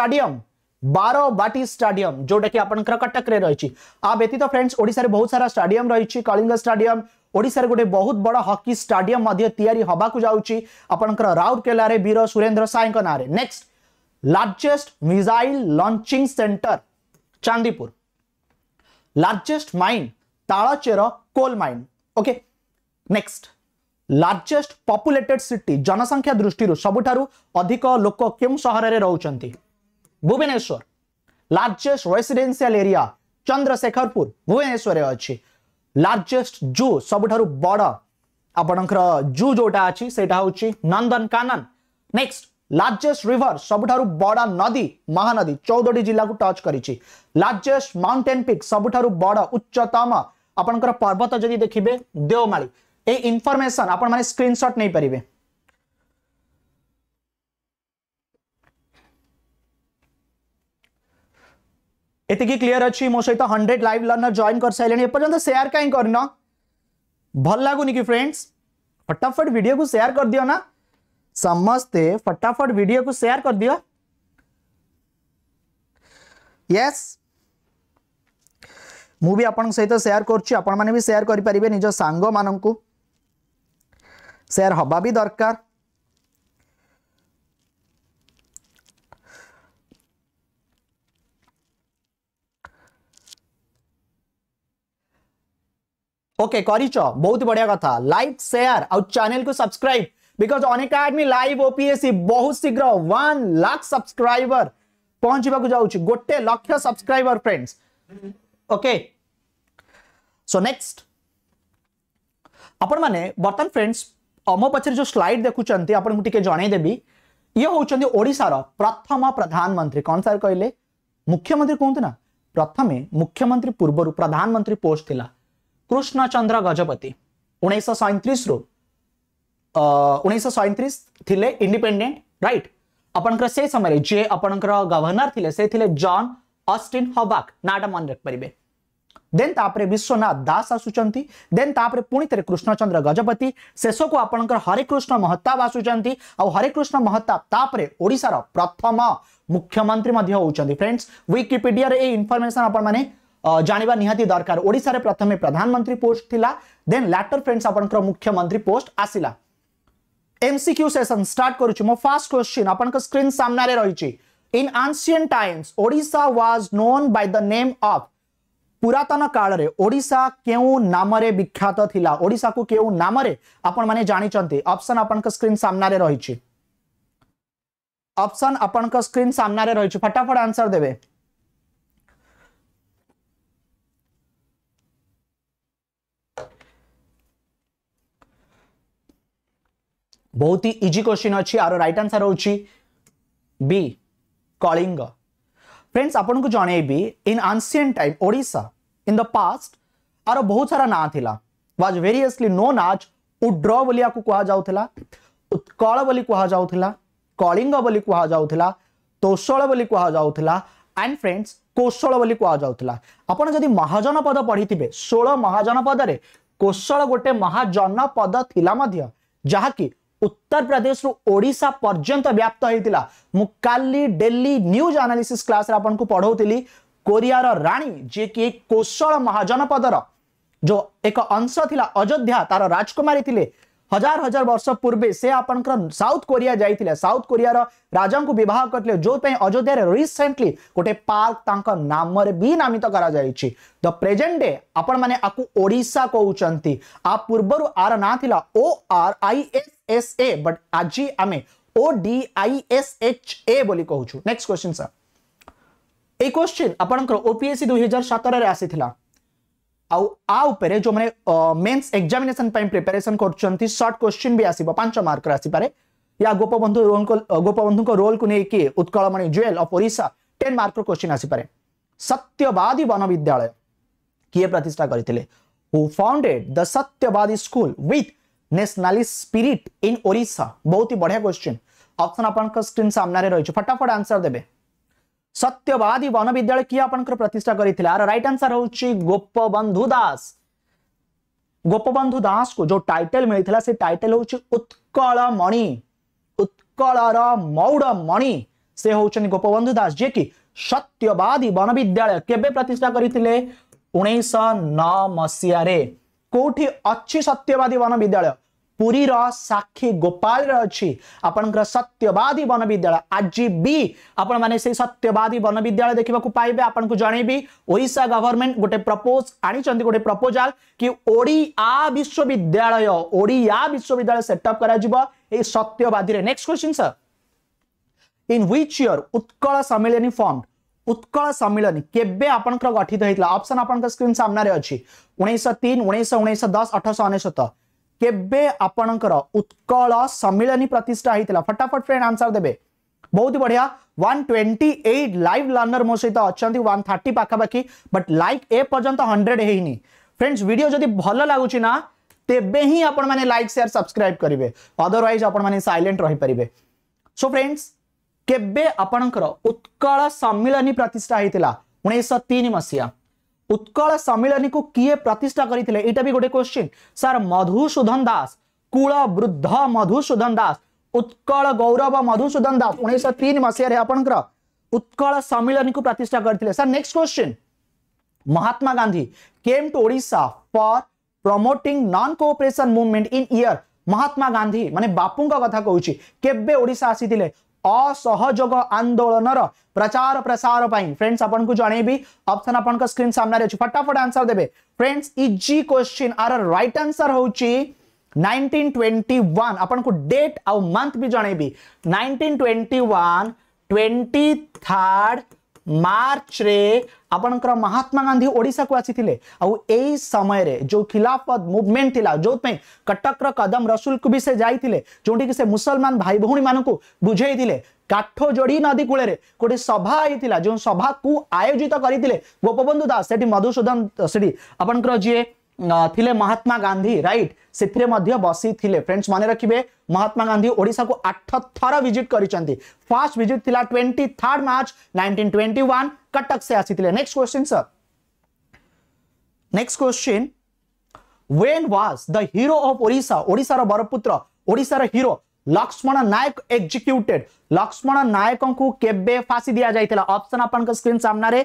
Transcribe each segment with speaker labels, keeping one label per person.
Speaker 1: Stadium बार बाटी stadium जोटा कि आप कटक रही व्यतीत फ्रेंड्स बहुत सारा स्टाडियम रही कलिंग स्टाडियम ओडार गोटे बहुत बड़ा हकी स्टाडियम या राउरकेल वीर सुरेन्द्र साई का next largest missile launching centre Chandipur largest mine Talcher coal mine okay next largest populated city जनसंख्या दृष्टि सबुठ अधिक लोक के रोच Bhubaneswar largest residential area Chandrasekharpur Bhubaneswar अच्छी लार्जेस्ट जू सबुठ बड़ ଆପଣଙ୍କର ଜୁ ଯୋଉଟା ଅଛି ସେଇଟା ହେଉଛି ନନ୍ଦନକାନନ ନେକ୍ସଟ ଲାର୍ଜେଷ୍ଟ ରିଭର ସବୁଠାରୁ ବଡ଼ ନଦୀ ମହାନଦୀ ଚଉଦଟି ଜିଲ୍ଲାକୁ ଟଚ୍ କରିଛି ଲାର୍ଜେଷ୍ଟ ମାଉଣ୍ଟେନ୍ ପିକ୍ ସବୁଠାରୁ ବଡ଼ ଉଚ୍ଚତମ ଆପଣଙ୍କର ପର୍ବତ ଯଦି ଦେଖିବେ ଦେଓମାଳି ଏଇ ଇନଫର୍ମେସନ ଆପଣମାନେ ସ୍କ୍ରିନଶଟ୍ ନେଇପାରିବେ एति क्लीयर अच्छी मो सहित हंड्रेड लाइव लर्नर जॉन कर सारे एपर्तंत सेयार कहीं कर भल लगुन कि फ्रेंड्स फटाफट भिड को शेयर कर दियो ना समस्ते फटाफट भिड को शेयर कर दियो यस मु आप सहित सेयार करें सेयार करेंगे निज सांग सेयार हवा भी दरकार ओके कॉरिचो बहुत बढ़िया कथा लाइक शेयर और चैनल को सब्सक्राइब बिकॉज अनेक आदमी लाइव ओपीएससी बहुत शीघ्र वन लाख सब्सक्राइबर पहुंचवाक जाऊँ गोटे lakh subscriber friends okay so next आपण मैंने बर्तमान फ्रेंड्स मो पचर जो स्लाइड देखुंत आपको टी जनईदेवी ये हूँ ओडार प्रथम प्रधानमंत्री कौन सार कहले मुख्यमंत्री कहतु ना प्रथम मुख्यमंत्री पूर्व प्रधानमंत्री पोस्ट थिला कृष्णचंद्र ગજપતિ ઉણેસો સૈત્રીસ રુ उन्नीस सौ थिले इंडिपेंडेंट राइट से समय जे आपणकर गवर्नर थिले से थिले जॉन ऑस्टिन हॉबाक नाटा मन रख देन विश्वनाथ दास आसुचंती देन तापरे पुणी थे कृष्णचंद्र गजपति शेष को आपणकर हरिकृष्ण महताब आसुचंती हरिकृष्ण महताब तापरे ओडिसा प्रथम मुख्यमंत्री मध्ये होउचंती फ्रेंड्स विकिपीडिया रे ए जानवा निहाती दरकार ओडार प्रथम प्रधानमंत्री पोस्ट थी देन लैटर फ्रेंड्स आप मुख्यमंत्री पोस्ट आसला एमसीक्यू सेसन स्टार्ट करो फास्ट क्वेश्चन आप स्क्रीन सामने रही in ancient times Odisha was known by the name of पुरतन काल में ओडा के विख्यात ओडा को क्यों नाम आपने जानते अपसन आप स्क्रीन सामने रही अपसन आप स्क्रीन सामने रही फटाफट आंसर देवे बहुत ही इजी क्वेश्चन अच्छी आरो राइट आंसर हूँ बी कलिंग फ्रेंड्स आपण को जनइबी in ancient time Odisha in the past आरो बहुत सारा ना था वाज वेरियसली नो आज उड्र बोलिया आपको कहुला उत्कल बोली कहुला कलिंग बोली कहुला तोषल बोली कहुला एंड फ्रेंड्स कौशल बोली कहुला आपड़ जदि महाजन पद पढ़ी थे षोल महाजन पदर कौशल गोटे महाजन पद थी जहाँकि उत्तर प्रदेश रु ओडिशा पर्यटन व्याप्त होता मुझे डेली न्यूज आनालीसी क्लास पढ़ाऊ कोरिया राणी जी कि कौशल महाजनपद जो एक अंश थी अयोध्या तार राजकुमारी थी हजार हजार वर्ष पूर्वे से आपंकर साउथ कोरिया जाते साउथ कोरिया राजा को बहुत करते जो अयोध्या रिसेंटली गोटे पार्क नाम भी नामित कर द प्रेजेंट डे आपण मैंने ओडा कौन आ पूर्वर आर ना था O R I S S A but आज आम O D I S H A बोली कहूँ नेक्स्ट क्वेश्चन सर এই क्वेश्चन आपणकर ओपीएससी দুই হাজার সতেরের আসিলা जो मेन्स एक्जामेसन प्रिपेरेसन करट क्वेश्चन भी आसो मार्क आसपे या गोपबंधु रोल गोपबंधु रोल को लेकिन उत्कलमणि जुएल अफ ओा टेन मार्क क्वेश्चन आसपे सत्यवादी वन विद्यालय किए प्रतिष्ठा करते founded the Satyabadi school with nationalist spirit in Odisha बहुत ही बढ़िया क्वेश्चन अपसन आप स्क्रीन सामने रही फटाफट आंसर देते सत्यवादी वन विद्यालय किए आप प्रतिष्ठा करी रईट आंसर हूँ गोपबंधु दास गोपबंधु दास को जो टाइटल मिलता से टाइटल हूँ उत्कल मणि उत्कल मौड़ मणि से हूँ गोपबंधु दास जी की सत्यवादी वन विद्यालय केवे प्रतिष्ठा करते मसीह कौटी अच्छी सत्यवादी वन विद्यालय पुरीर साक्षी गोपाल अच्छी आपण सत्यवादी वन विद्यालय आज भी आपण से सत्यवादी वन विद्यालय देखा पाइबे आपन को गवर्नमेंट गोटे प्रपोज आनी गोटे प्रपोजाल कि ओडिया विश्वविद्यालय ओडिया विश्वविद्यालय सेटअप कर Satyabadi next question sir in which year Utkal Sammilani found Utkal Sammilani के गठित होता अपसन आप स्क्रीन सामने अच्छी उन्नीस तीन उन्नीस उन्नीस दस अठश अनेश কেবে আপনার উৎকল সম্মিলনী প্রতিষ্ঠা হয়েছিল ফটাফট ফ্রেন্ড আনসার দেবে ବହୁତ ବଢିଆ one twenty eight live learner ମୋ ସହିତ ଅଛନ୍ତି ୱାନ୍ ଥାର୍ଟି ପାଖାପାଖି ବଟ୍ ଲାଇକ୍ ଏ ପର୍ଯ୍ୟନ୍ତ ହଣ୍ଡ୍ରେଡ୍ ହେଇନି ଫ୍ରେଣ୍ଡସ୍ ଭିଡ଼ିଓ ଯଦି ଭଲ ଲାଗୁଛି ନା ତେବେ ହିଁ ଆପଣମାନେ ଲାଇକ୍ ସେୟାର ସବସ୍କ୍ରାଇବ୍ କରିବେ ଅଦରୱାଇଜ୍ ଆପଣମାନେ ସାଇଲେଣ୍ଟ ରହିପାରିବେ ସୋ ଫ୍ରେଣ୍ଡସ୍ କେବେ ଆପଣଙ୍କର ଉତ୍କଳ ସମ୍ମିଳନୀ ପ୍ରତିଷ୍ଠା ହେଇଥିଲା ଉଣେଇଶହ ତିନି ମସିହା उत्कल सम्मिलनी को किए प्रतिष्ठा करते ये गोटे क्वेश्चन सार मधुसूदन दास कूल वृद्ध मधुसूदन दास उत्कल गौरव मधुसूदन दास उन्नीस तीन मसीह आपणकर उत्कल सम्मिलनी को प्रतिष्ठा करते sir next question Mahatma Gandhi came to Odisha for promoting non cooperation movement in year Mahatma Gandhi माने बापू कथा कहूँ केवे आसी असहयोग आंदोलन प्रचार प्रसार फ्रेंड्स आपको जनइबी ऑप्शन आप स्क्रीन सामने अच्छे फटाफट आंसर देवे फ्रेंड्स इजी क्वेश्चन आर रईट आंसर हूँ 1921 अपन को डेट आउ मंथ भी जनइबी 1921 23rd ମାର୍ଚ୍ଚରେ ଆପଣଙ୍କର ମହାତ୍ମା ଗାନ୍ଧୀ ଓଡ଼ିଶାକୁ ଆସିଥିଲେ ଆଉ ଏଇ ସମୟରେ ଯେଉଁ ଖିଲାଫତ ମୁଭମେଣ୍ଟ ଥିଲା ଯେଉଁଥିପାଇଁ କଟକର କଦମ ରସୁଲକୁ ବି ସେ ଯାଇଥିଲେ ଯେଉଁଠିକି ସେ ମୁସଲମାନ ଭାଇ ଭଉଣୀମାନଙ୍କୁ ବୁଝେଇଥିଲେ କାଠଯୋଡ଼ି ନଦୀ କୂଳରେ ଗୋଟେ ସଭା ହେଇଥିଲା ଯେଉଁ ସଭାକୁ ଆୟୋଜିତ କରିଥିଲେ ଗୋପବନ୍ଧୁ ଦାସ ସେଠି ମଧୁସୂଦନ ସେଠି ଆପଣଙ୍କର ଯିଏ थिले महात्मा गांधी राइट से बसी थिले फ्रेंड्स मन रखिए महात्मा गांधी ओडा को आठ थर भिजिट कर फास्ट भिजिट थी twenty third March nineteen twenty one Cuttack से आसी next question sir next question when was the hero of Odisha ओडार बरपुत्र ओडार हिरो लक्ष्मण नायक एक्जिक्यूटेड लक्ष्मण नायक को केबे फासी दिया जाइए अपसन आप स्क्रीन सामने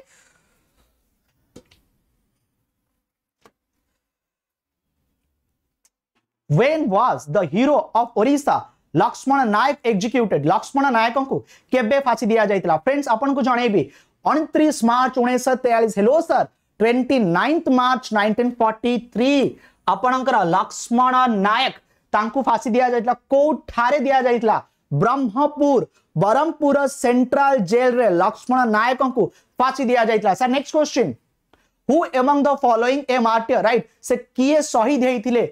Speaker 1: when was the hero of orissa Lakshman नायक एग्जिक्यूटेड लक्ष्मण नायक को केबे फांसी दिया जाइतिला फ्रेंड्स आपन को जणेबी 29 मार्च 1943 हेलो सर 29th मार्च 1943 आपनकर लक्ष्मण नायक तांकु फासी दिया जाइतिला कोठारे दिया जाइतिला ब्रह्मपुर ब्रह्मपुर सेंट्रल जेल रे लक्ष्मण नायक को फासी दिया जाइतिला sir next question who among the following a martyr right से किए शहीद हेइथिले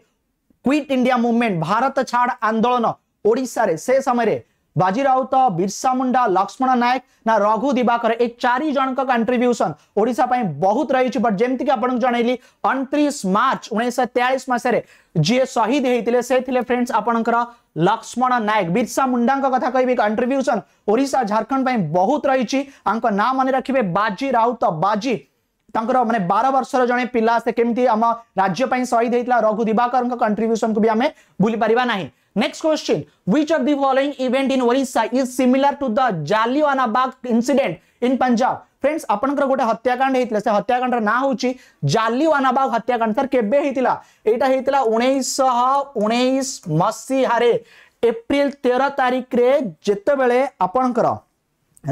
Speaker 1: क्विट इंडिया मुवमेंट भारत छाड़ आंदोलन ओडार से समय बाजी राउत बिरसा मुंडा लक्ष्मण नायक ना रघु दिवाकर ए चारि जन कंट्रीब्यूशन ओडा बहुत रही बट जमी आपको जनइली मार्च उन्नीस तेयालीस मसीह शहीद होते से फ्रेंड्स आपंकर लक्ष्मण नायक बिरसा मुंडा कथा कह कंट्रीब्यूशन ओडा झारखंड बहुत रही ना मन रखिए बाजी राउत बाजी ତାଙ୍କର ମାନେ ବାର ବର୍ଷର ଜଣେ ପିଲା ସେ କେମିତି ଆମ ରାଜ୍ୟ ପାଇଁ ଶହୀଦ ହେଇଥିଲା ରଘୁ ଦିବାକରଙ୍କ କଣ୍ଟ୍ରିବ୍ୟୁସନକୁ ବି ଆମେ ଭୁଲି ପାରିବା ନାହିଁ next question which of the following event in Orissa is similar to the Jallianwala incident in Punjab? Friends आपणकर गोटे हत्याकांड होता से हत्याकांड ना हूँ जालीवानाबाग हत्याकांड सर केईटा उन्नीस उन्नीस मसीह एप्रिल तेर तारीख रे जिते बड़े आपणकर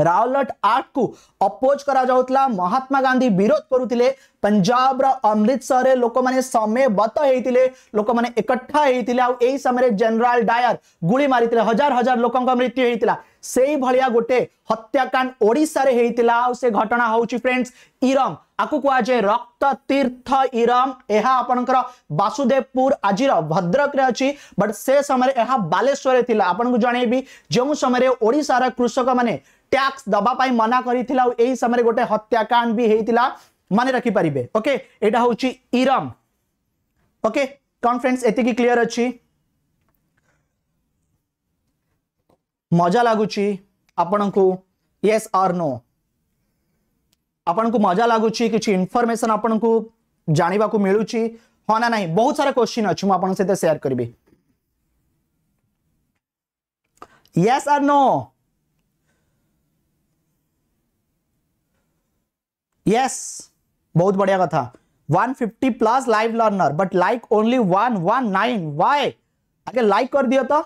Speaker 1: रावलट आर्ट को अपोज कराला महात्मा गांधी विरोध करुले पंजाब रमृतसर लोक मैंने समयबद्ध होते लोक मैंने एकट्ठा होते आई समय जेनराल डायर गुड़ मारी हजार हजार लोक मृत्यु होता से भाया गोटे हत्याकांड ओडे होता से घटना हूँ फ्रेंड्स इरम आपको कह जाए रक्त तीर्थ इरम यह आपणकर वासुदेवपुर आज भद्रक अच्छी बट से समय यह बालेश्वर थी आपको जनईबी जो समय ओडार कृषक मैंने टैक्स दबापाई मना करी यही समय गोटे हत्याकांड भी होता मन रखी पारे ओके यहाँ हूँ इरम ओके कौन फ्रेंड्स ये क्लीयर अच्छी मजा लगुच येस आर नो आपण को मजा लगुच कि इनफर्मेसन आपन को जानवाक मिलूँ हाँ ना ना बहुत सारा क्वेश्चन अच्छे मुझे सहित शेयर करी यस आर नो यस बहुत बढ़िया कथा 150 plus live learner but like only one one nine why अगर लाइक कर दियो तो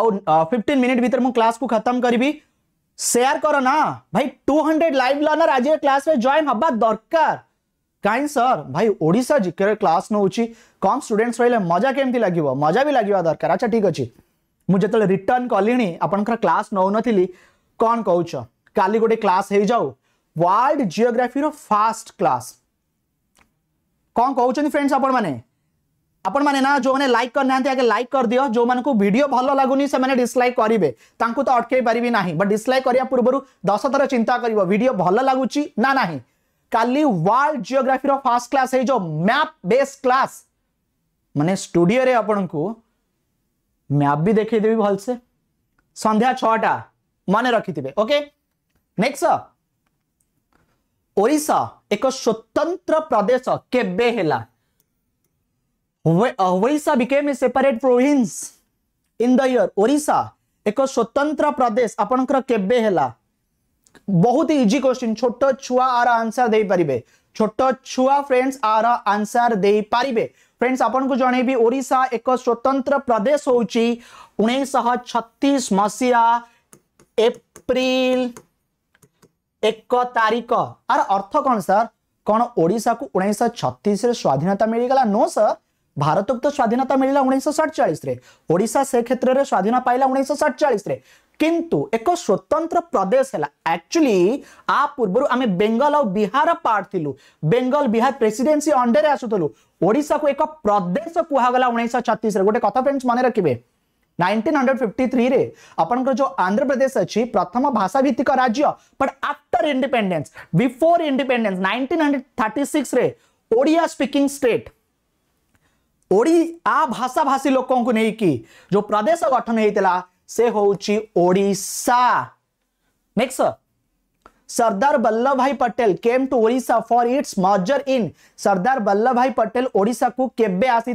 Speaker 1: आउ फिफ्टीन मिनट भीतर मुझे क्लास को खत्म करी भी शेयर करो ना भाई 200 लाइव लर्नर आज क्लास में जॉइन हवा दरकार कहीं सर भाई ओडा जिके क्लास नौ कम स्टूडेंट्स रही मजा केमती लगे मजा भी लगे दरकार अच्छा ठीक अच्छे मुझे जो रिटर्न कली आपण क्लास नौ नी कौन कौ कल गोटे क्लास हो जाऊ वर्ल्ड जिओग्राफी फास्ट क्लास कौन कौन फ्रेंड्स आप आपण मैंने ना जो मैंने लाइक करना आगे लाइक कर दियो जो मानक भिडियो भल लगुनि से डिसलैक् करेंगे तो अटक पारि ना बट डिसलैक् पूर्व दस थर चिंता कर भिडियो भल लगुच ना ना काली वर्ल्ड जिओग्राफी फास्ट क्लास है जो मैप बेस्ड क्लास मानने स्टूडियो आपण को मैप भी देखेदेवि भलसे सन्ध्या छा मन रखिथे ओके नेक्स्ट ओडिशा एक स्वतंत्र प्रदेश केबे became a separate province in the year Odisha एक स्वतंत्र प्रदेश आपणकर बहुत ही इजी क्वेश्चन छोट छुआ आर आंसर दे पारे छोट छुआ फ्रेंड्स आर आंसर दे पारे फ्रेंड्स आपन को जनइबी ओडिशा एक स्वतंत्र प्रदेश होउची छत्तीस मसीहा एप्रिल ଏକ ତାରିଖ ଆର ଅର୍ଥ କ'ଣ ସାର୍ କ'ଣ ଓଡ଼ିଶାକୁ ଉଣେଇଶହ ଛତିଶରେ ସ୍ୱାଧୀନତା ମିଳିଗଲା ନୋ ସାର୍ ଭାରତକୁ ତ ସ୍ୱାଧୀନତା ମିଳିଲା ଉଣେଇଶହ ସତଚାଳିଶରେ ଓଡ଼ିଶା ସେ କ୍ଷେତ୍ରରେ ସ୍ୱାଧୀନ ପାଇଲା ଉଣେଇଶହ ସତଚାଳିଶରେ କିନ୍ତୁ ଏକ ସ୍ୱତନ୍ତ୍ର ପ୍ରଦେଶ ହେଲା ଆକ୍ଚୁଆଲି ଆ ପୂର୍ବରୁ ଆମେ ବେଙ୍ଗଲ ଆଉ ବିହାର ପାର୍ଟ ଥିଲୁ ବେଙ୍ଗଲ ବିହାର ପ୍ରେସିଡେନ୍ସି ଅଣ୍ଡରରେ ଆସୁଥିଲୁ ଓଡ଼ିଶାକୁ ଏକ ପ୍ରଦେଶ କୁହାଗଲା ଉଣେଇଶହ ଛତିଶରେ ଗୋଟେ କଥା ଫ୍ରେଣ୍ଡସ୍ ମନେ ରଖିବେ 1953 रे आपण जो आंध्र प्रदेश अच्छी प्रथम भाषा भित्तिक राज्य but after independence before independence 1936 रे ओडिया स्पीकिंग स्टेट ओडिया भाषा भाषी लोक को नहीं कि जो प्रदेश गठन होता से हूँ Odisha next Sardar Vallabh Bhai Patel came to Odisha for its merger in Sardar Vallabh Bhai Patel Voda को केवे आसी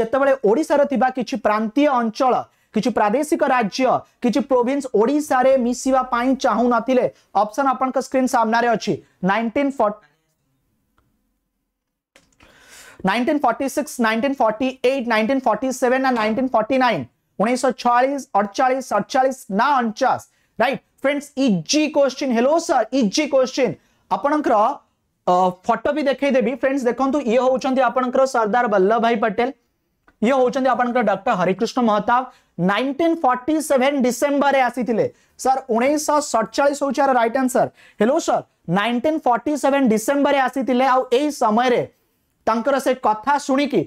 Speaker 1: जोशार किसी प्रांतीय अंचल किसी प्रादेशिक राज्य किसी प्रोभीन्स ओडा मिसाई चाहू नपसन आप स्क्रीन सामने अच्छी नाइंटीन फर्ट 1946, 1948, 1947 ना 1949, 1946, 48, 48 ना 50 right friends easy question hello sir easy question आपणकर फोटो भी देखे देबी फ्रेंड्स देखंतु ये होउचंती आपणकर सरदार वल्लभ भाई पटेल ये होउचंती आपणकर डॉक्टर हरिकृष्ण महताब 1947 डिसेंबर रे आसीथिले सर 1947 होउचार right answer hello sir 1947 December रे आसीथिले आ एई समय रे तंकर से कथा सुनी की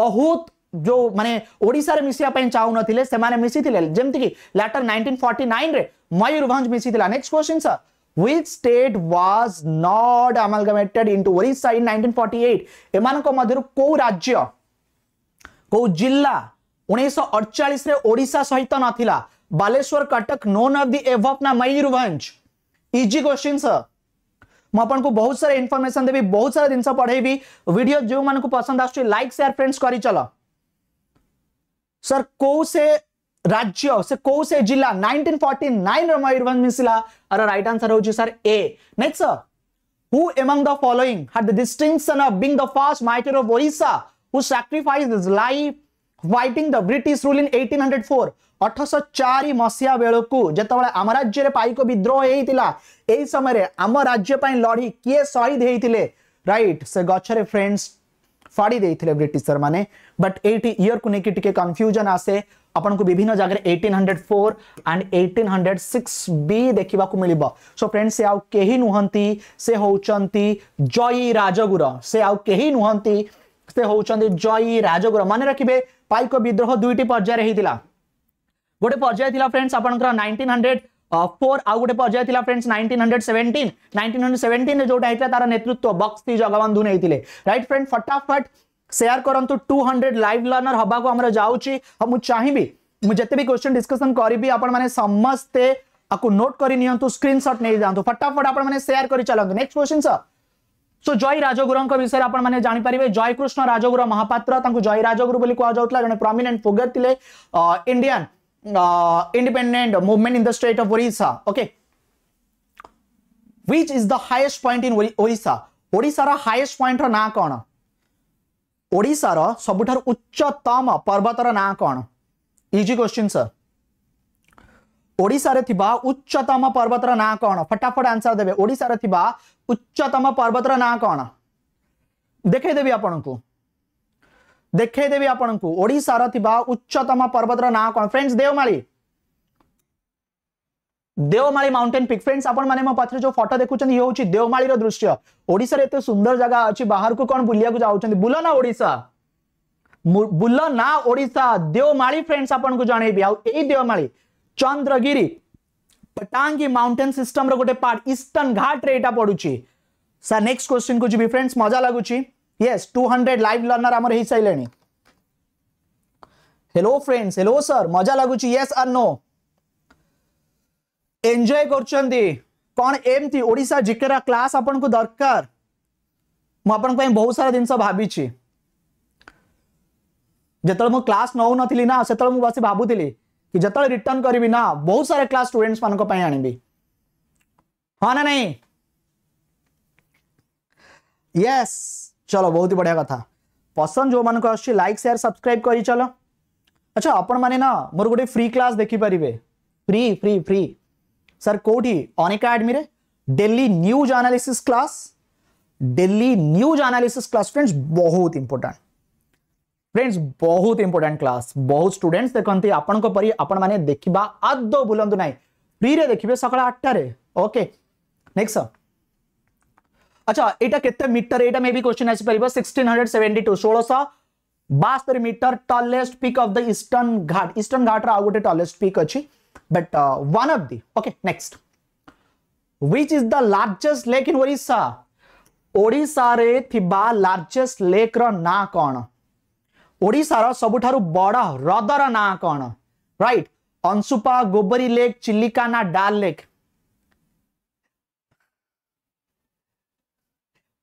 Speaker 1: बहुत जो माने ओडिशा रे मिसिया पय चाहू नथिले से माने मिसिथिले जेमती कि लेटर 1949 रे मयूरभंज मिसिथिला next question sir which state was not amalgamated into Odisha in 1948 एमानको मधेर को राज्य को जिल्ला 1948 रे ओडिशा सहित नथिला Baleshwar Cuttack none of the above ना मयूरभंज इजी क्वेश्चन सर मुझक बहुत सारा इनफर्मेशन देवी बहुत सारा जिन पढ़े वीडियो जो मन को पसंद आसक सेयार फ्रेंड्स कर चल सर को से राज्य से को से जिला 1949 रमायण मिसला अरे आंसर हो सर ए next sir who among the following had the distinction of being the first martyr of Odisha who sacrificed his life fighting the British rule in 1804 1804 मसिया बेळो को आम राज्य रे पाईको विद्रोह हेतिला एई समय रे आम राज्य पई लड़ी के शहीद हेतिले राइट से गछरे फ्रेंड्स फाड़ी देतिले ब्रिटिशर माने बट एट इयर को लेकिन कन्फ्यूजन आसे अपन को विभिन्न जगह 1804 hundred four and eighteen hundred six भी देखा मिल सो फ्रेंड्स से आई नुहति से हूं जयी राजगुर से आई नुहति से हूं जयी राजगुर मन रखिए पाइक विद्रोह दुईट पर्यायर होता गोटे पर्याय था फ्रेंड्स आप हंड्रेड फोर आउ गए पर्याय था friends nine hundred seventeen nine hundred seventeen जो तार नेतृत्व बक्स जगबंधु नहीं थे फ्रेंड फटाफट सेयार करूँ टू हंड्रेड लाइव लर्नर हाँ आम जाऊँगी मुझे चाहिए मुझे भी क्वेश्चन डिस्कशन करी आपते आपको नोट कर स्क्रीनसट नहीं जातु फटाफट आपयार कर चलते नेक्स्ट क्वेश्चन सर सो जय राजगुर विषय में जापर जयकृष्ण राजगुर महापात्र जय राजगुर कहला जन प्रमिनेंट फोगर थे Indian independence movement in the state of Odisha okay which is the highest point in Odisha ओडार हाएस्ट पॉइंट ना कौन ओडार सबुठ उच्चतम पर्वतर ना कौन इजी क्वेश्चन सर ओडार उच्चतम पर्वतर ना कौन फटाफट आंसर देवे ओडार उच्चतम पर्वतर ना कौन देखेदेवी आपन को देखेदेवी आपन को ओडार उच्चतम पर्वतर ना कौन friends Deomali Deomali mountain peak friends आपने जो फटो देखुंत ये होंगे देवमाली दृश्य ओडार एत सुंदर जगह अच्छी बाहर को कौन बुलाक जाऊँ बुल ना ओडा बुल ना ओडा देवमाली फ्रेंड्स आपको जन आई देवमाली चंद्रगिरी पटांगी माउंटेन सिस्टम रोटे पार्ट ईस्टर्न घाटे यहाँ पड़ी सर नेक्स्ट क्वेश्चन को जी फ्रेंड्स मजा लगुच yes two hundred live learner आम सारे हेलो फ्रेंड्स हेलो सर मजा लगुच येस आर नो एंजय कर जिकरा क्लास आपन को दरकार मुझे बहुत सारा जिन भाभी जिते क्लास नौ नी ना से बस भावुली कि जो रिटर्न करी ना बहुत सारे क्लास स्टूडेंट्स मान आ हाँ ना नहीं यस चलो बहुत ही बढ़िया कथा पसंद जो मानक आस लाइक सेयार सब्सक्राइब कर चलो अच्छा आपण मैंने ना मोर गोटे फ्री क्लास देखिपर फ्री फ्री फ्री सर कौटी ಅನೇಕ ಆಡ್ಮಿರೆ daily news analysis class daily news analysis class friends बहुत इंपोर्टां फ्रेंड्स बहुत इंपोर्टां क्लास बहुत स्टूडेंट्स देखते आपरी परी देखा आद बुलां ना फ्री रे देखिए सका आठटे ओके नेक्स्ट अच्छा यहाँ के मीटर यहाँ मे भी क्वेश्चन आसपार सिक्सटीन हंड्रेड सेवेन्टी टू षोलश बास्तरी metre tallest peak of the Eastern Ghat Eastern Ghat रोटे टलेस्ट पिक अच्छी but one of the okay next which is the largest lake in Odisha Odisha रे थिबा लार्जेस्ट लेक रो ना कोन ओडिशा रो सबुठारु बडा रदर ना कोन राइट अंशुपा गोबरी लेक चिल्लिका ना डाल लेक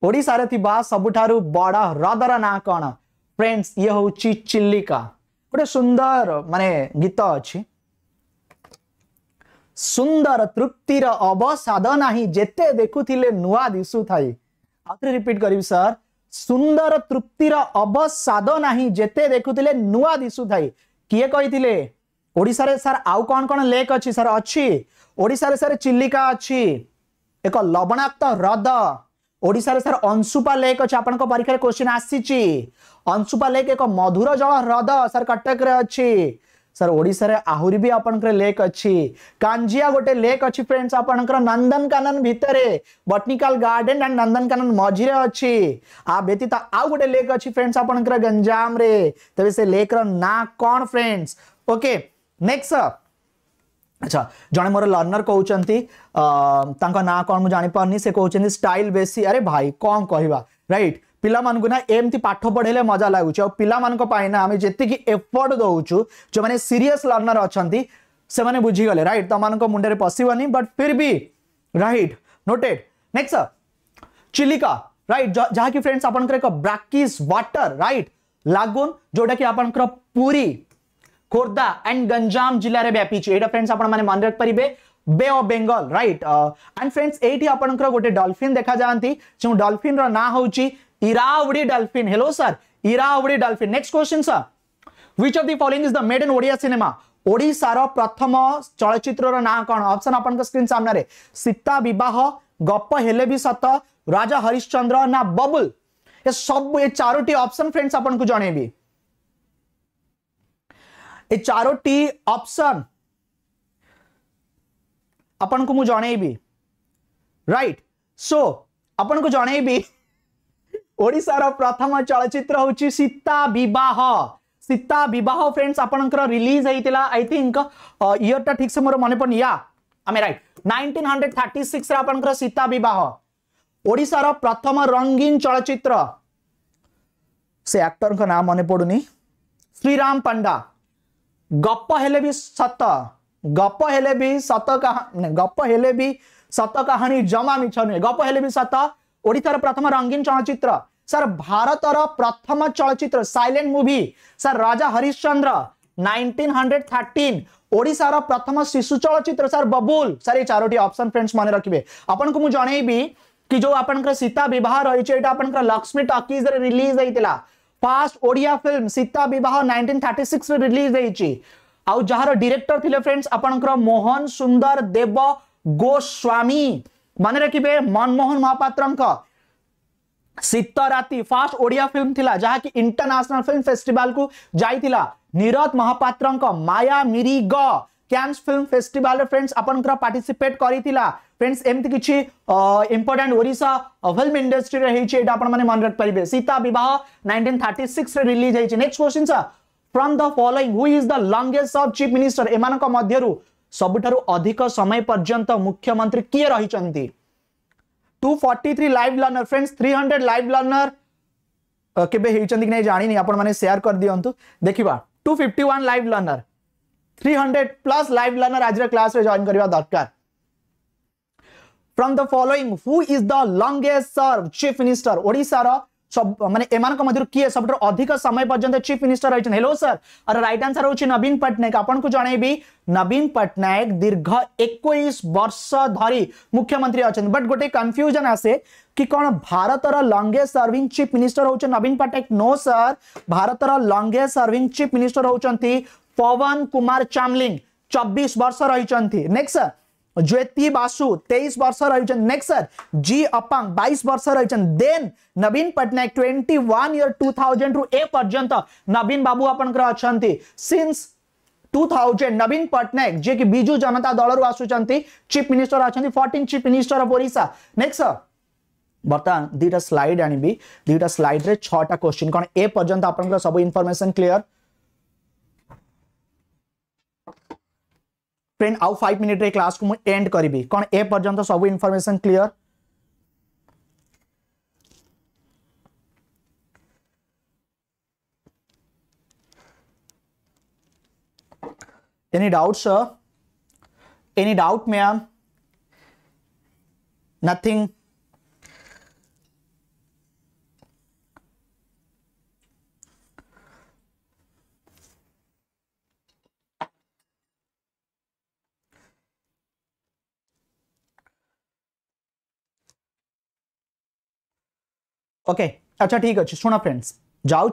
Speaker 1: ओडिशा रे थिबा सबुठारु बडा रदर ना कोन फ्रेंड्स ये होउची चिल्लिका गोटे सुंदर माने गीत अछि सुंदर तृप्तिर अवसाद ना जिते देखुले नुआ दिशु थे रिपीट करी सर सुंदर तृप्तिर अवसाद ना जिते देखुले नुआ दिशु थे किए कही सर आउ कौन कौन लेक अच्छी सर अच्छी ओडिशारे सर चिलिका अच्छी एक लवणाक्त ह्रद ओडिशारे सर अंशुपा लेक अच्छे आपण परीक्षार क्वेश्चन आसीच अंशुपा लेक एक मधुर जल ह्रद सर कटक्रे अच्छी सर ओडिशा रे आहुरी भी आपण लेक अछि कांजिया गोटे लेक अछि फ्रेंड्स नंदन कानन भितरे बटनिकाल गार्डन एंड नंदन कानन मझिरे अछि आ व्यतीत आ गोटे लेक अछि फ्रेंड्स आपण गंजाम रे तबे से लेक रो ना कोन फ्रेंड्स ओके नेक्स्ट अप अच्छा जने मोर लर्नर लर्णर तांका ना कोन मु जानि जानीपार से कहते स्टाइल बेसी अरे भाई कोन कहिबा राइट पिला मान को ना एमती पाठ पढ़े मजा लगुच पाना आम जी एफर्ट दौ जो मैंने सीरीयस लर्नर अच्छा से मैंने बुझीगले रईट तुम मुंडे पशन बट फिर भी right noted next Chilika right जहाँ कि फ्रेंड्स आप ब्राकिस व्टर रईट लगुन जोटा कि आपरी खोर्धा एंड गंजाम जिले में व्यापी यहाँ फ्रेंड्स आपने मन रखिपे bay of Bengal right and friends ये आप गोटे डलफिन देखा जाती जो डलफिन रहा हूँ Irrawaddy dolphin hello sir Irrawaddy dolphin next question sir which of the following is the made in Odia cinema ओडिशार प्रथम चलचित्रर नाम कौन ऑप्शन आपन स्क्रीन सामने सीता विवाह गप हेले भी सत राजा हरिश्चंद्र ना बबुल ये सब ये चारोटी ऑप्शन फ्रेंड्स आपन को जणे भी ये चारोटी ऑप्शन आपन को मु जणे भी राइट सो आपन को जणे भी ଓଡ଼ିଶାର ପ୍ରଥମ ଚଳଚ୍ଚିତ୍ର ହେଉଛି ସୀତା ବିବାହ ସୀତା ବିବାହ ଫ୍ରେଣ୍ଡସ୍ ଆପଣଙ୍କର ରିଲିଜ୍ ହେଇଥିଲା ଆଇ ଥିଙ୍କ ଇୟର୍ଟା ଠିକ୍ ସେ ମୋର ମନେ ପଡ଼ୁନି ୟା ଆମେ ରାଇଟ୍ ନାଇନଟିନ୍ ହଣ୍ଡ୍ରେଡ୍ ଥାର୍ଟି ସିକ୍ସରେ ଆପଣଙ୍କର ସୀତା ବିବାହ ଓଡ଼ିଶାର ପ୍ରଥମ ରଙ୍ଗୀନ ଚଳଚ୍ଚିତ୍ର ସେ ଆକ୍ଟରଙ୍କ ନାଁ ମନେ ପଡ଼ୁନି ଶ୍ରୀରାମ ପଣ୍ଡା ଗପ ହେଲେ ବି ସତ ଗପ ହେଲେ ବି ସତ ଗପ ହେଲେ ବି ସତ କାହାଣୀ ଜମା ମିଛ ନୁହେଁ ଗପ ହେଲେ ବି ସତ ओडार प्रथम रंगीन चलचित्र सर भारत प्रथम चलचित्र silent movie sir Raja Harishchandra nineteen hundred प्रथम शिशु चलचित्र सर बबुल सर ये चारो अपसन फ्रेंड्स मन रखिए आपन को मुझे जनईबी कि जो आप सीता बहुत रही है आप लक्ष्मी टकीज रिलीज होता फास्ट ओडिया फिल्म सीता बहुत नाइंटीन थर्टी सिक्स रिलीज होती आ रहा डिरेक्टर थे फ्रेंड्स आप मोहन सुंदर देव गोस्वामी मन रखिए मनमोहन महापात्र सीतराति फास्ट ओडिया फिल्म थी जहाँ कि इंटरनेशनल फिल्म फेस्टिवल को जाती Neeraj Mahapatra Maya Miriga Cannes film festival friends participate करा फ्रेंड्स एमती किसी इंपोर्टाट ओडा फिल्म इंडस्ट्री रही है मन रखे सीता बहुत नाइन थर्टी सिक्स रिलीज होक्स्ट question from the following who is the longest सब चिफ मिनिस्टर एम सबुठ अधिक समय पर्यंत मुख्यमंत्री किए रही 243 live learner friends 300 live learner के जानी आपने सेयार कर दिखाँ देखा 251 live learner 300 plus live learner आज क्लास जॉन करवा दरकार from the following who is the longest serving chief minister ओडार मानक किए सब अधिक समय पर्यटन चीफ मिनिस्टर रही हेलो सर और रईट आंसर हूँ नवीन पट्टनायक आपन को जनइबी नवीन पट्टनायक दीर्घ एक वर्ष धरी मुख्यमंत्री अच्छा बट गोटे कन्फ्यूजन आसे कि कौन भारतर लंगेस्ट सर्विंग चीफ मिनिस्टर हूँ नवीन पट्टनायक नो सर भारतर लंगेस्ट सर्विंग चीफ मिनिस्टर हूँ पवन कुमार चामलिंग चौबीस वर्ष रही नेक्स्ट सर ज्योति बासु तेईस वर्ष रही नेक्स्ट जी अपांग बैश वर्ष रही then Naveen Patnaik twenty one year two thousand रु ए पर्यत नवीन बाबू आप अच्छा सिंस 2000 नवीन पटनायक जे कि विजु जनता दल रु आसुचंती चीफ मिनिस्टर आछंती 14 chief minister of Odisha next बर्तमान दुटा स्लाइड आनी दुटा स्लाइड रे क्वेश्चन कौन ए पर्यटन आप सब इनफॉरमेशन क्लीयर फ्रेंड आउ फाइव मिनिट रे क्लास को मु एंड करी कौन ए पर्यटन सब information clear any doubt sir any doubt ma'am nothing okay अच्छा ठीक अच्छे शुण फ्रेंड्स जाऊँ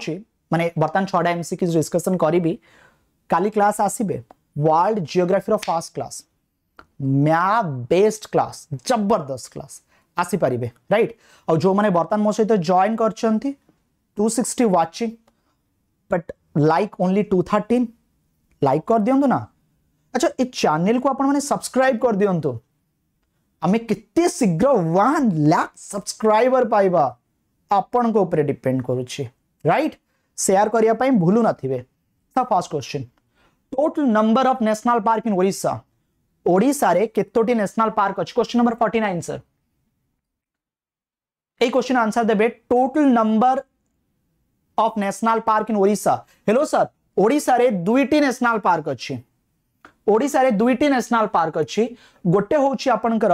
Speaker 1: मैंने बर्तमान छा एम सी डिस्कसन करी काली क्लास आसबे वर्ल्ड जिओग्राफी फास्ट क्लास मै बेस्ट क्लास जबरदस्त क्लास आसीपारे रईट और जो मैंने बर्तमान मो सहित जॉन कर two sixty watching but like only two thirteen like कर दिंतु ना अच्छा ये चैनल को आप सब्सक्राइब कर दिंतु आम के शीघ्र वाक्स सब्सक्राइबर पाइबा आपण को ऊपर डिपेंड करुचे राइट शेयर करिया पाई भूलु नथिबे त first question total number of national park in Odisha Odisha रे केतोटी नेशनल पार्क अछि क्वेश्चन नंबर 49 सर ए क्वेश्चन आंसर देबे total number of national park in Odisha hello sir Odisha रे दुईटी नेशनल पार्क अछि ओडिसा रे दुईटी नेशनल पार्क अछि गोटे होउछि आपणकर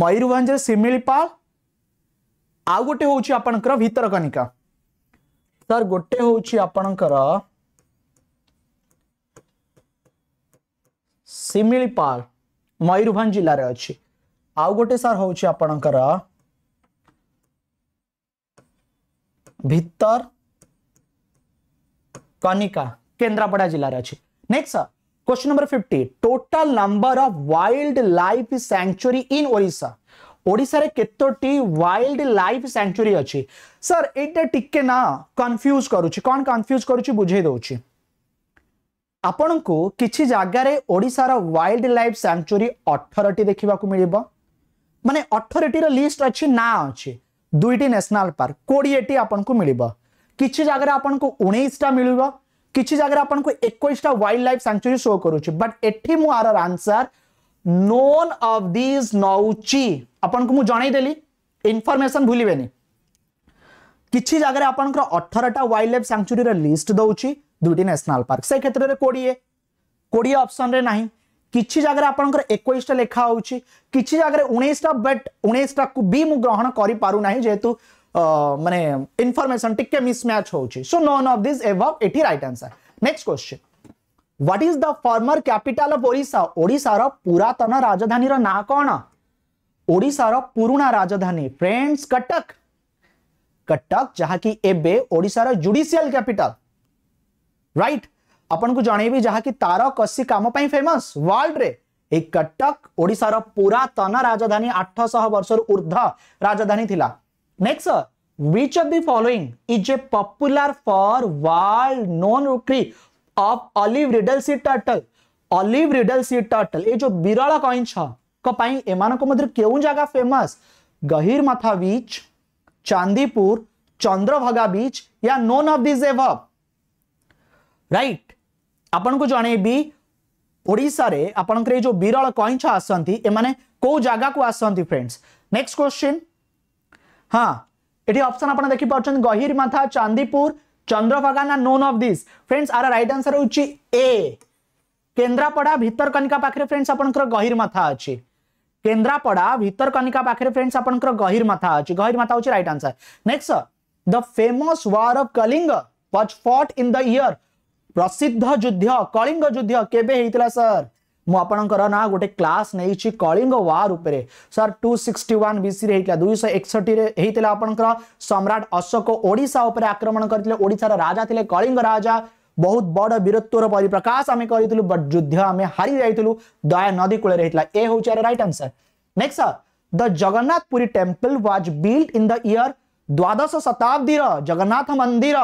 Speaker 1: मयूरभंज सिमिलपाल आउ गोटे हूँ आपणकर भितरकनिका सर गोटे हूँ आपणकर सिमिपाल मयूरभ जिले अच्छी आउ गोटे सर हूँ आपणकर भितर कनिका केन्द्रापड़ा जिले अच्छे next sir question number fifty total number of wild life sanctuary in ओडा ओडिशा रे केतोटी वाइल्ड लाइफ सैंक्चुअरी अछि सर एटा टिके ना कंफ्यूज करू छी कोन कंफ्यूज करू छी बुझे दउ छी आपण को किछि जागा रे ओडिशा रा वाइल्ड लाइफ सैंक्चुअरी 18 टी देखिबा को मिलिबो माने 18 टी रा लिस्ट अछि ना अछि दुईटी नेशनल पार्क 20 टी आपण को मिलिबो किछि जागा रे आपण को 19 टा मिलिबो किछि जागा रे आपण को 21 टा वाइल्ड लाइफ सैंक्चुअरी शो करू छी बट एठी मु आरर आंसर नोन ऑफ दिस नौची अपन को मु देली किछि जगह रे अपन को 18 टा वाइल्ड लाइफ रे लिस्ट दउची दुटी नेशनल पार्क से क्षेत्र रे ऑप्शन रे नाही किछि जगह रे अपन को 21 टा लेखा आउची किछि जगह रे 19 टा बट 19 टा को बी मु ग्रहण पारु करना जेहेतु मानने इनफर्मेसन टी मिसमैच होउची so none of this above ये right answer next question what is the former capital of Odisha ओडार पुरातन राजधानी ना कौन ओडार पुराणा राजधानी फ्रेंड्स कटक कटक जहां जहाँकि एबेशार जुडिशियल कैपिटल राइट अपन को जनइबी जहाँकि तार काम कम फेमस वर्ल्ड रे ए कटक ओडार पुरातन राजधानी 800 वर्ष रु ऊर्ध राजधानी थी next which of the following is a popular for world known tree of olive ridley sea turtle olive ridley sea turtle ए जो विरल कहीं कपाई को मध्य केउं जगह फेमस माथा बीच चांदीपुर चंद्रभागा बीच या none of this above right अपन को जाने जणेबी ओडिसा रे अपन करे जो विरल छ आसंती ए माने को जगह को आसंती फ्रेंड्स नेक्स्ट क्वेश्चन हां एटी ऑप्शन अपन देखि पाछन माथा चांदीपुर ચંદ્રભાગાના none of this friends are right answer હોઉଛି એ କେନ୍ଦ୍ରାପଡ଼ା ଭିତରକନିକା ପାଖରେ ଫ୍ରେଣ୍ଡସ୍ ଆପଣଙ୍କର ଗହିର ମାଥା ଅଛି କେନ୍ଦ୍ରାପଡ଼ା ଭିତରକନିକା ପାଖରେ ଫ୍ରେଣ୍ଡସ୍ ଆପଣଙ୍କର ଗହିର ମାଥା ଅଛି ଗହିର ମାଥା ହେଉଛି right answer next the famous war of Kalinga was fought in the year ପ୍ରସିଦ୍ଧ ଯୁଦ୍ଧ କଳିଙ୍ଗ ଯୁଦ୍ଧ କେବେ ହେଇଥିଲା ସାର୍ मुझर ना गोटे क्लास नहीं कलिंग वार उपर sir two sixty one BC दुई एकसठ सम्राट अशोक ओडा उपर आक्रमण करते ओडार राजा थे कलिंग राजा बहुत बड़ वीरत्वर परिप्रकाश आम कर युद्ध आम हारी जाइलु दया नदी कूल रही ए हूँ यार right answer next the Jagannathpuri temple was build in the year द्वादश शताब्दी जगन्नाथ मंदिर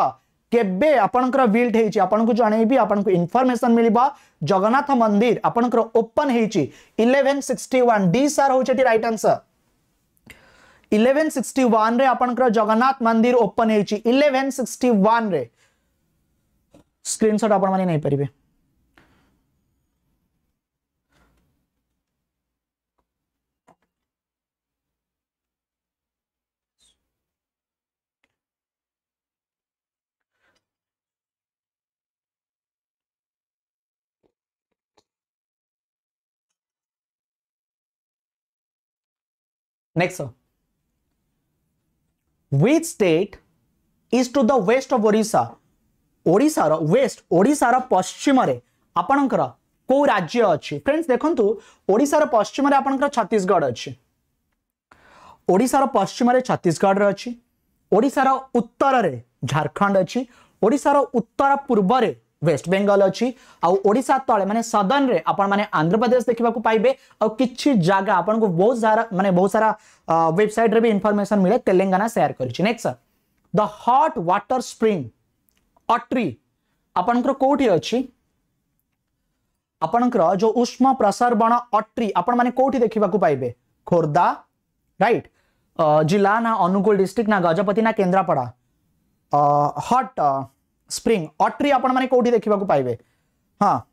Speaker 1: केबे आपणकर विल्ट हेची आपणकु जणैबी आपणकु इन्फॉर्मेशन मिलिबा जगन्नाथ मंदिर आपणकर ओपन हेची 1161 डी सर होचेटी राइट आंसर 1161 रे आपणकर जगन्नाथ मंदिर ओपन हेची 1161 रे स्क्रीनशॉट आपण माने नै परिबे Next, sir. Which state is to the west of Orissa? ଓଡ଼ିଶାର ୱେଷ୍ଟ ଓଡ଼ିଶାର ପଶ୍ଚିମରେ ଆପଣଙ୍କର କେଉଁ ରାଜ୍ୟ ଅଛି ଫ୍ରେଣ୍ଡସ୍ ଦେଖନ୍ତୁ ଓଡ଼ିଶାର ପଶ୍ଚିମରେ ଆପଣଙ୍କର ଛତିଶଗଡ଼ ଅଛି ଓଡ଼ିଶାର ପଶ୍ଚିମରେ ଛତିଶଗଡ଼ର ଅଛି ଓଡ଼ିଶାର ଉତ୍ତରରେ ଝାଡ଼ଖଣ୍ଡ ଅଛି ଓଡ଼ିଶାର ଉତ୍ତର ପୂର୍ବରେ वेस्ट बेंगल अच्छी आशा तले मैंने सदन में आपण आंध्र प्रदेश देखा पाइबे आ कि जगह आपन बहुत सारा मानते बहुत सारा वेबसाइट रे भी इनफर्मेसन मिले तेलेाना सेयार कर the hot water spring Atri आपणकर कौटी अच्छी आपणकर जो उष्म प्रसारण अट्री आपठी देखा पाइबे खोर्धा रईट जिला ना अनुगुल डिस्ट्रिक्ट ना गजपति ना केन्द्रापड़ा हट स्प्रिंग अट्री आपठी को पाइबे हाँ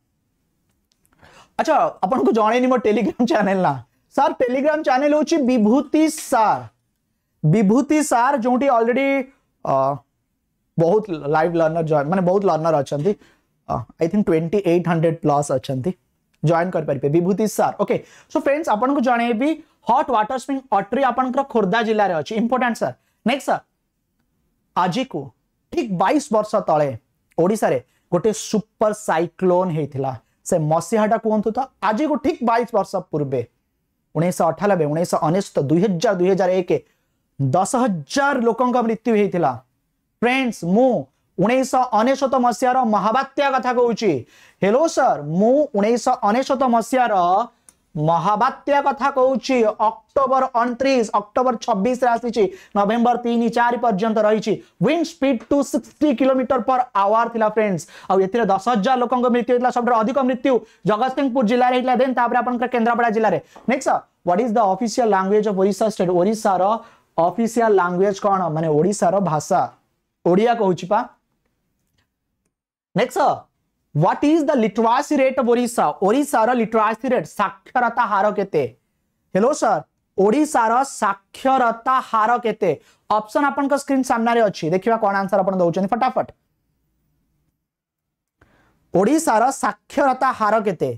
Speaker 1: अच्छा आपन को जन मो टेलीग्राम चैनल ना सर टेलीग्राम चैनल हूँ विभूति सार विभूति सार जो अलरेडी बहुत लाइव लर्नर जॉन मैंने बहुत लर्नर अच्छा I think twenty eight hundred plus अच्छा जॉन करेंगे विभूति सार ओके सो फ्रेंड्स आपको जनइबी हट व्टर स्प्रिंग अट्री आप खोर्धा जिले में अच्छी इंपोर्टाट सर नेक्स्ट सर आज को ठीक 22 वर्ष तले ओडा गोटे सुपर सैक्लोन से मसीहाटा कहतु तो आज को ठीक 22 वर्ष पूर्वे उन्नीस अठानबे उन्नीस अनेशत दुई हजार दुई हजार एक दस हजार लोक मृत्यु होता फ्रेंड्स मु उन्नीस अनेशत मसीहार महावात्या कथा कहो सर मुनीस मसीहार মহাবাত্যা কথা কৌছি অক্টোবর অনত্রিশ অক্টোবর ছবিশ আসিছি নভেম্বর তিন চারি পর্যন্ত রয়েছে wind speed two sixty kilometre per hour লা ফ্রেন্ডস আথির দশ হাজার লোক মৃত্যু হয়েছিল সবুঠার অধিক মৃত্যু জগতসিংহপুর জেলার হয়েছিল দেন তাপরে আপনার কেন্দ্রাপড়া জেলার next what is the official language of Odisha state ওড়িশার অফিসিয়াল ল্যাঙ্গুয়েজ কোণ মানে ওড়িশার ভাষা ওড়িয়া কৌছি পা next what is the literacy rate of orissa orissa ra literacy rate saksharata har kete hello sir orissa ra saksharata har kete option apan ka screen samna re achi dekhiba kon answer apan douchani fatafat orissa ra saksharata har kete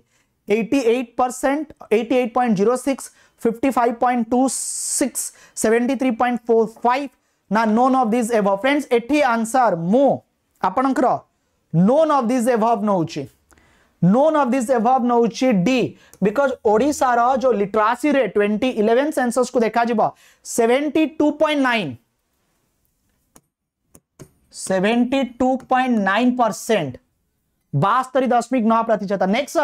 Speaker 1: 88% 88.06 55.26 73.45 ना none of this above friends एठी answer मु आपणकर None of these above नौची none of this above नौची D because ओडार जो literacy rate twenty eleven census को देखा जीव seventy two point nine two point nine percent बास्तरी दशमिक नौ प्रतिशत नेक्स्ट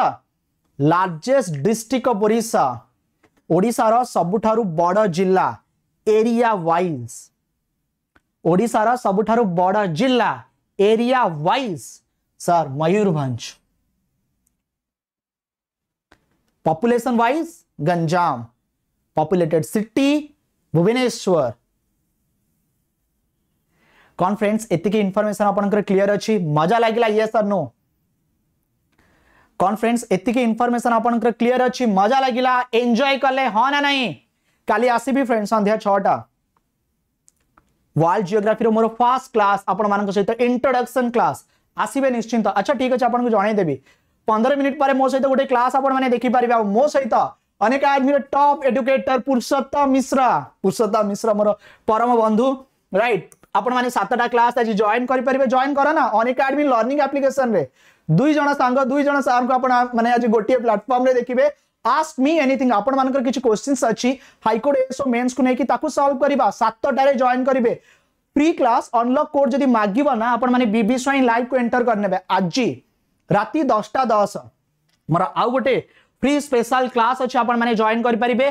Speaker 1: लार्जेस्ट डिस्ट्रिक्ट ओडार बड़ जिला एरिया वाइज ओडार बड़ जिला area wise sir Mayurvanj. Population wise Ganjam populated city Bhubaneswar कौन फ्रेंड्स इतनी एतिक इनफर्मेशन आपंकर क्लियर अच्छी मजा लगे ये सर नो कौन फ्रेंड्स इतनी एतिक इनफर्मेशन आपंकर क्लियर अच्छी मजा लगे एंजय कले हाँ ना नहीं काली आसबी फ्रेंड्स सन्ध्या छटा वर्ल्ड जियोग्राफी मोर फास्ट क्लास आपण सहित इंट्रोडक्शन क्लास आसवे निश्चिंत अच्छा ठीक अच्छे आपको जनईदेवि पंद्रह मिनिट पर मो सहित गोटे क्लास आपने देखिपारे मो सहित अनेक आदमी टॉप एडुकेटर पुरुषोत्तम मिश्रा पुरुषोत्तम मिश्रा मोर परम बंधु राइट आपण मैंने सतटा क्लास आज जॉइन करेंगे जॉइन कर ना अनेक आदमी लर्निंग आप्लिकेसन दुई जन सांग दुई जन सार को आज गोटे प्लाटफर्म देखिए आस्क मी एनिथिंग आपण मानकर किछि क्वेश्चंस अछि हाइकोर्ट एसो मेंस को नेकी ताकू सॉल्व करबा 7टा रे जॉइन करिवे प्री क्लास अनलॉक कोड जदि मागिबा ना आपण माने बीबी स्वाइन लाइव को एंटर करनेबे आज राती 10टा 10 मोर आउ गोटे फ्री स्पेशल क्लास अछि आपण माने जॉइन करि परिबे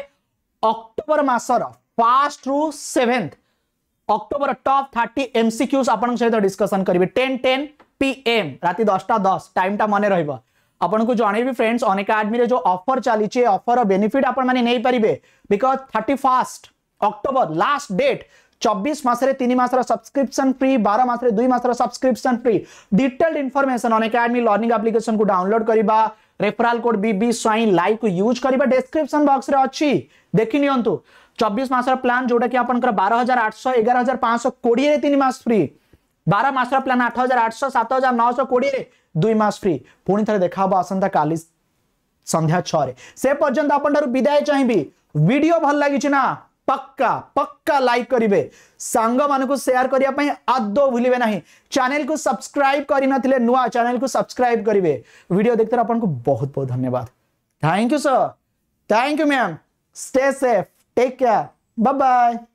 Speaker 1: अक्टोबर मासर फास्ट रु 7th अक्टोबर टॉप 30 एमसीक्यूज आपण सहित डिस्कशन करिवे 10 10 पीएम राती 10टा 10 टाइमटा माने रहइबो आपको जनइबी फ्रेंड्स अनेकाडमी जो अफर चलिए अफर बेनिफिट आपने because thirty first October last date चबीस सब्सक्रिप्शन फ्री बार मस मस subscription free detailed information Unacademy learning application को डाउनलोड करवा referral code B Swain like को यूज करवा डेस्क्रिप्सन बक्स अच्छी देखी नि चबीश मसर प्लां जोटा कि आप बार हजार आठश एगार हजार पांचश कोड़े फ्री बार मसर प्लां आठ हजार आठश सात हजार नौश कोड़े दुई মাস फ्री पुणी थे देखा आसंता का संध्या সন্ধ্যা 6 রে সে পর্যন্ত আপনার বিদায় চাইবি ভিডিও ভাল पक्का पक्का लाइक करेंगे सांग मान को सेयार करने आद भूल ना चैनल को सब्सक्राइब करेंगे नुआ चैनल को सब्सक्राइब करेंगे वीडियो देखते आपको बहुत बहुत धन्यवाद thank you sir thank you ma'am stay safe take care bye bye